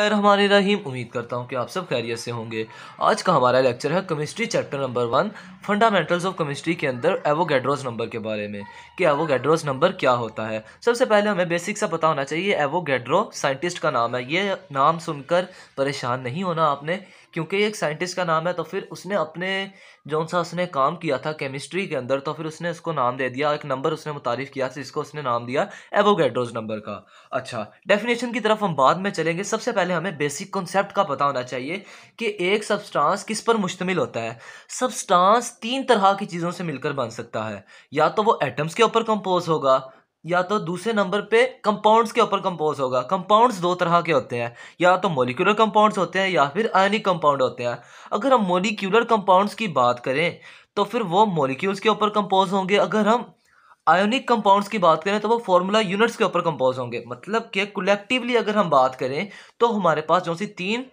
हमारे रहीम उम्मीद करता हूँ कि आप सब खैरियत से होंगे आज का हमारा लेक्चर है chemistry chapter number one fundamentals of chemistry के अंदर एवोगेड्रोस नंबर के बारे में कि एवोगेड्रोस नंबर क्या होता है सबसे पहले हमें बेसिक सा पता होना चाहिए एवोगेड्रो साइंटिस्ट का नाम है ये नाम सुनकर परेशान नहीं होना आपने क्योंकि एक साइंटिस्ट का नाम है तो फिर उसने अपने जो सा उसने काम किया था केमिस्ट्री के अंदर तो फिर उसने उसको नाम दे दिया एक नंबर उसने मुतारफ़ किया जिसको तो उसने नाम दिया एवोगेड्रोज नंबर का अच्छा डेफिनेशन की तरफ हम बाद में चलेंगे सबसे पहले हमें बेसिक कॉन्सेप्ट का पता होना चाहिए कि एक सबस्टांस किस पर मुश्तमिल होता है सबस्टांस तीन तरह की चीज़ों से मिलकर बन सकता है या तो वो एटम्स के ऊपर कंपोज होगा या तो दूसरे नंबर पे कंपाउंड्स के ऊपर कंपोज होगा कंपाउंड्स दो तरह के होते हैं या तो मोलिकुलर कंपाउंड्स होते हैं या फिर आयनिक कंपाउंड होते हैं अगर हम मोलिकुलर कंपाउंड्स की बात करें तो फिर वो मोलिक्यूल्स के ऊपर कंपोज होंगे अगर हम आयोनिक कंपाउंड्स की बात करें तो वो फॉर्मूला यूनिट्स के ऊपर कंपोज होंगे मतलब कि कलेक्टिवली अगर हम बात करें तो हमारे पास जो सी तीन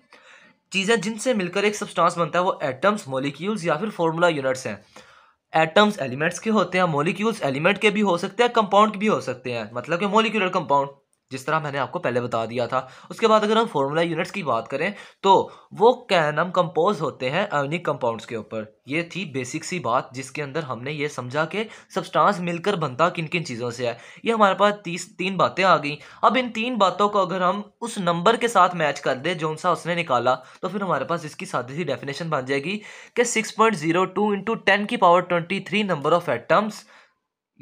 चीज़ें जिनसे मिलकर एक सब्सटेंस बनता है वो एटम्स मोलिक्यूल्स या फिर फॉर्मूला यूनिट्स हैं एटम्स एलिमेंट्स के होते हैं मोलिक्यूल्स एलिमेंट के भी हो सकते हैं कंपाउंड के भी हो सकते हैं मतलब कि मोलिकुलर कंपाउंड जिस तरह मैंने आपको पहले बता दिया था उसके बाद अगर हम फॉर्मूला यूनिट्स की बात करें तो वो कैनम कंपोज होते हैं आयोनिक कंपाउंड्स के ऊपर ये थी बेसिक सी बात जिसके अंदर हमने ये समझा कि सब्सटेंस मिलकर बनता किन किन चीज़ों से है ये हमारे पास तीस तीन बातें आ गई अब इन तीन बातों को अगर हम उस नंबर के साथ मैच कर दें जो सा उसने निकाला तो फिर हमारे पास इसकी सादी सी डेफिनेशन बन जाएगी कि six point zero two into ten की power twenty three number of atoms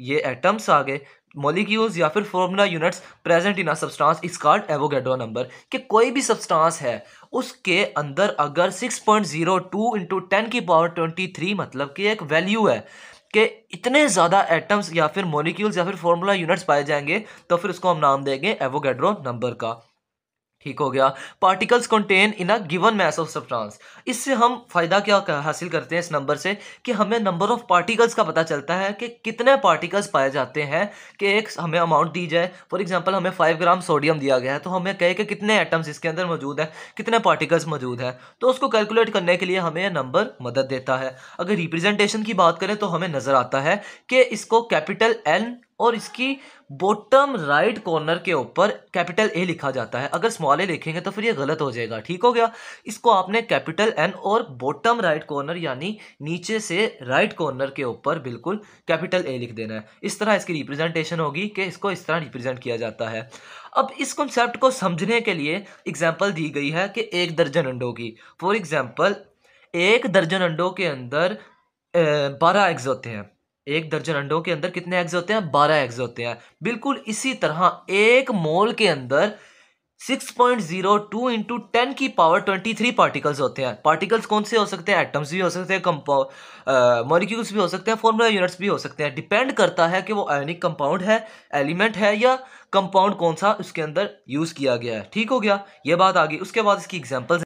ये एटम्स आ गए मॉलिक्यूल्स या फिर formula units present in a substance is called Avogadro number कि कोई भी सब्सटेंस है उसके अंदर अगर 6.02 point zero two into ten की पावर ट्वेंटी थ्री मतलब कि एक वैल्यू है कि इतने ज़्यादा एटम्स या फिर मॉलिक्यूल्स या फिर फॉर्मूला यूनिट्स पाए जाएंगे तो फिर उसको हम नाम देंगे एवोगेड्रो नंबर का ठीक हो गया particles contain in a given mass of substance इससे हम फायदा क्या हासिल करते हैं इस नंबर से कि हमें नंबर ऑफ पार्टिकल्स का पता चलता है कि कितने पार्टिकल्स पाए जाते हैं कि एक हमें अमाउंट दी जाए फॉर एग्जांपल हमें फाइव ग्राम सोडियम दिया गया है तो हमें कहे कि कितने एटम्स इसके अंदर मौजूद हैं कितने पार्टिकल्स मौजूद हैं तो उसको कैलकुलेट करने के लिए हमें यह नंबर मदद देता है अगर रिप्रेजेंटेशन की बात करें तो हमें नज़र आता है कि इसको कैपिटल एन और इसकी बॉटम राइट कॉर्नर के ऊपर कैपिटल ए लिखा जाता है अगर स्मॉल ए लिखेंगे तो फिर ये गलत हो जाएगा ठीक हो गया इसको आपने कैपिटल एन और बॉटम राइट कॉर्नर यानी नीचे से राइट कॉर्नर के ऊपर बिल्कुल कैपिटल ए लिख देना है इस तरह इसकी रिप्रेजेंटेशन होगी कि इसको इस तरह रिप्रेजेंट किया जाता है अब इस कॉन्सेप्ट को समझने के लिए एग्जाम्पल दी गई है कि एक दर्जन अंडों की फॉर एग्जाम्पल एक दर्जन अंडों के अंदर बारह एग्ज होते हैं एक दर्जन अंडों के अंदर कितने एग्ज होते हैं बारह एग्ज होते हैं बिल्कुल इसी तरह एक मोल के अंदर 6.02 point zero two into ten की पावर 23 पार्टिकल्स होते हैं पार्टिकल्स कौन से हो सकते हैं एटम्स भी हो सकते हैं कंपाउ मॉलिक्यूल्स भी हो सकते हैं फॉर्मूला यूनिट्स भी हो सकते हैं डिपेंड करता है कि वो आयनिक कंपाउंड है एलिमेंट है या कंपाउंड कौन सा उसके अंदर यूज़ किया गया है ठीक हो गया ये बात आ गई उसके बाद इसकी एग्जाम्पल्स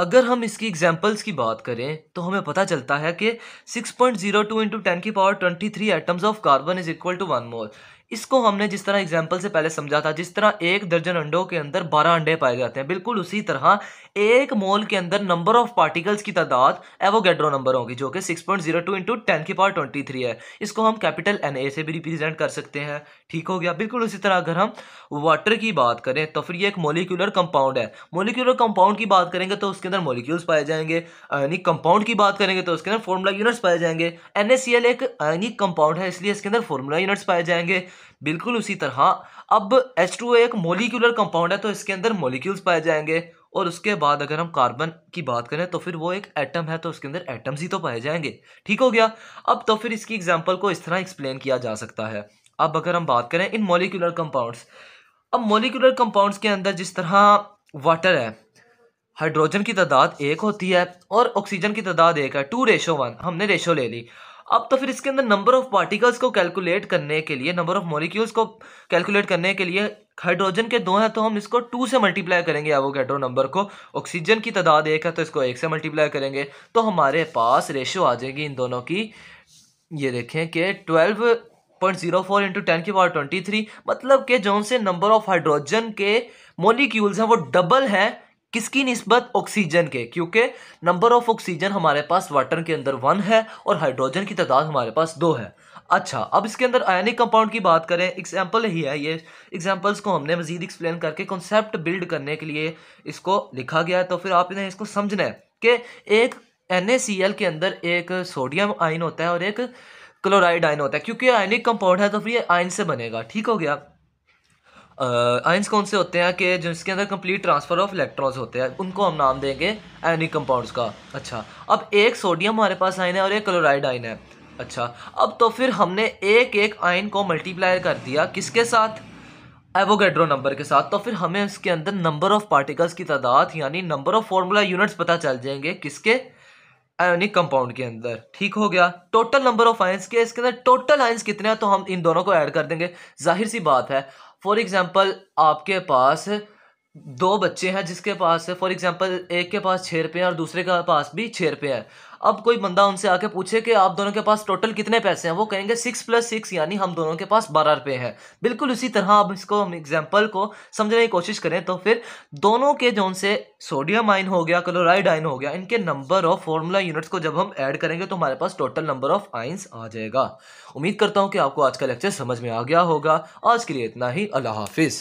अगर हम इसकी एग्जाम्पल्स की बात करें तो हमें पता चलता है कि 6.02 point zero two into ten की power 23 atoms of carbon is equal to one mole इसको हमने जिस तरह एग्जाम्पल से पहले समझा था जिस तरह एक दर्जन अंडों के अंदर बारह अंडे पाए जाते हैं बिल्कुल उसी तरह एक मोल के अंदर नंबर ऑफ पार्टिकल्स की तादाद एवोगेड्रो नंबर होगी जो कि six point zero two into ten की पावर ट्वेंटी थ्री है इसको हम कैपिटल एन ए से भी रिप्रेजेंट कर सकते हैं ठीक हो गया बिल्कुल उसी तरह अगर हम वाटर की बात करें तो फिर ये एक मोलिकुलर कंपाउंड है मोलिकुलर कंपाउंड की बात करेंगे तो उसके अंदर मोलिक्यूल्स पाए जाएंगे यानी कंपाउंड की बात करेंगे तो उसके अंदर फॉर्मूला यूनिट्स पाए जाएंगे एन एक यानी कंपाउंड है इसलिए इसके अंदर फॉर्मूला यूनिट्स पाए जाएंगे बिल्कुल उसी तरह अब एच टू एक मोलिकुलर कंपाउंड है तो इसके अंदर मोलिक्यूल्स पाए जाएंगे और उसके बाद अगर हम कार्बन की बात करें तो फिर वो एक एटम है तो उसके अंदर एटम्स ही तो पाए जाएंगे ठीक हो गया अब तो फिर इसकी एग्जाम्पल को इस तरह एक्सप्लेन किया जा सकता है अब अगर हम बात करें इन मोलिकुलर कंपाउंड्स अब मोलिकुलर कंपाउंड्स के अंदर जिस तरह वाटर है हाइड्रोजन की तादाद एक होती है और ऑक्सीजन की तादाद एक है टू रेशो वन हमने रेशो ले ली अब तो फिर इसके अंदर नंबर ऑफ पार्टिकल्स को कैलकुलेट करने के लिए नंबर ऑफ मॉलिक्यूल्स को कैलकुलेट करने के लिए हाइड्रोजन के दो हैं तो हम इसको टू से मल्टीप्लाई करेंगे एवोगेड्रो नंबर को ऑक्सीजन की तादाद एक है तो इसको एक से मल्टीप्लाई करेंगे तो हमारे पास रेशो आ जाएगी इन दोनों की ये देखें कि twelve point zero four into ten की पावर ट्वेंटी थ्री मतलब कि जो से नंबर ऑफ हाइड्रोजन के मोलिक्यूल्स हैं वो डबल हैं किसकी नस्बत ऑक्सीजन के क्योंकि नंबर ऑफ ऑक्सीजन हमारे पास वाटर के अंदर वन है और हाइड्रोजन की तादाद हमारे पास दो है अच्छा अब इसके अंदर आयनिक कंपाउंड की बात करें एग्जाम्पल ही है ये एग्जाम्पल्स को हमने मजीद एक्सप्लेन करके कॉन्सेप्ट बिल्ड करने के लिए इसको लिखा गया है तो फिर आपने इसको समझना है कि एक एन के अंदर एक सोडियम आयन होता है और एक क्लोराइड आयन होता है क्योंकि आयनिक कंपाउंड है तो फिर ये आयन से बनेगा ठीक हो गया आयंस कौन से होते हैं कि जिसके अंदर कंप्लीट ट्रांसफ़र ऑफ इलेक्ट्रॉन्स होते हैं उनको हम नाम देंगे एनी कंपाउंड्स का अच्छा अब एक सोडियम हमारे पास आयन है और एक क्लोराइड आयन है अच्छा अब तो फिर हमने एक एक आयन को मल्टीप्लाई कर दिया किसके साथ एवोगेड्रो नंबर के साथ तो फिर हमें उसके अंदर नंबर ऑफ़ पार्टिकल्स की तादाद यानी नंबर ऑफ़ फार्मूला यूनिट्स पता चल जाएंगे किसके आयोनिक कंपाउंड के अंदर ठीक हो गया टोटल नंबर ऑफ आयंस के इसके अंदर टोटल आयंस कितने हैं तो हम इन दोनों को ऐड कर देंगे जाहिर सी बात है फॉर एग्जाम्पल आपके पास दो बच्चे हैं जिसके पास है फॉर एग्जांपल एक के पास छः रुपये और दूसरे के पास भी छः रुपये है अब कोई बंदा उनसे आके पूछे कि आप दोनों के पास टोटल कितने पैसे हैं वो कहेंगे सिक्स प्लस सिक्स यानी हम दोनों के पास बारह रुपये हैं बिल्कुल उसी तरह अब इसको हम एग्जाम्पल को समझने की कोशिश करें तो फिर दोनों के जो उनसे सोडियम आइन हो गया क्लोराइड आइन हो गया इनके नंबर ऑफ फॉर्मूला यूनिट्स को जब हम ऐड करेंगे तो हमारे पास टोटल नंबर ऑफ आइन्स आ जाएगा उम्मीद करता हूँ कि आपको आज का लेक्चर समझ में आ गया होगा आज के लिए इतना ही अल्लाह हाफिज़